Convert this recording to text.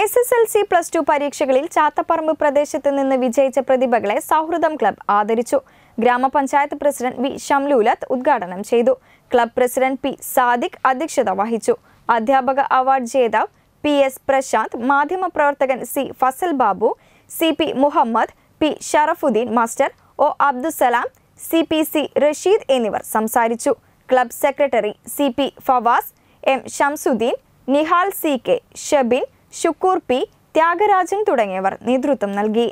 S S L C plus two പരീക്ഷകളിൽ ചാത്തപ്പറമ്പ് പ്രദേശത്ത് നിന്ന് വിജയിച്ച പ്രതിഭകളെ സൗഹൃദം ക്ലബ് ആദരിച്ചു ഗ്രാമപഞ്ചായത്ത് പ്രസിഡന്റ് വി ഷംലൂലത്ത് ഉദ്ഘാടനം ചെയ്തു ക്ലബ് പ്രസിഡന്റ് പി സാദിഖ് അധ്യക്ഷത വഹിച്ചു അധ്യാപക അവാർഡ് ജേതാവ് പി എസ് പ്രശാന്ത് മാധ്യമപ്രവർത്തകൻ C Fazal Babu C P Muhammad P Sharafuddin master O Abdussalam C P C Rasheed എന്നിവർ സംസാരിച്ചു club secretary C P Fawas M Shamsuddin Nihal C K Shabin Shukoor P Thyagarajan തുടങ്ങിയവർ നേതൃത്വം നൽകി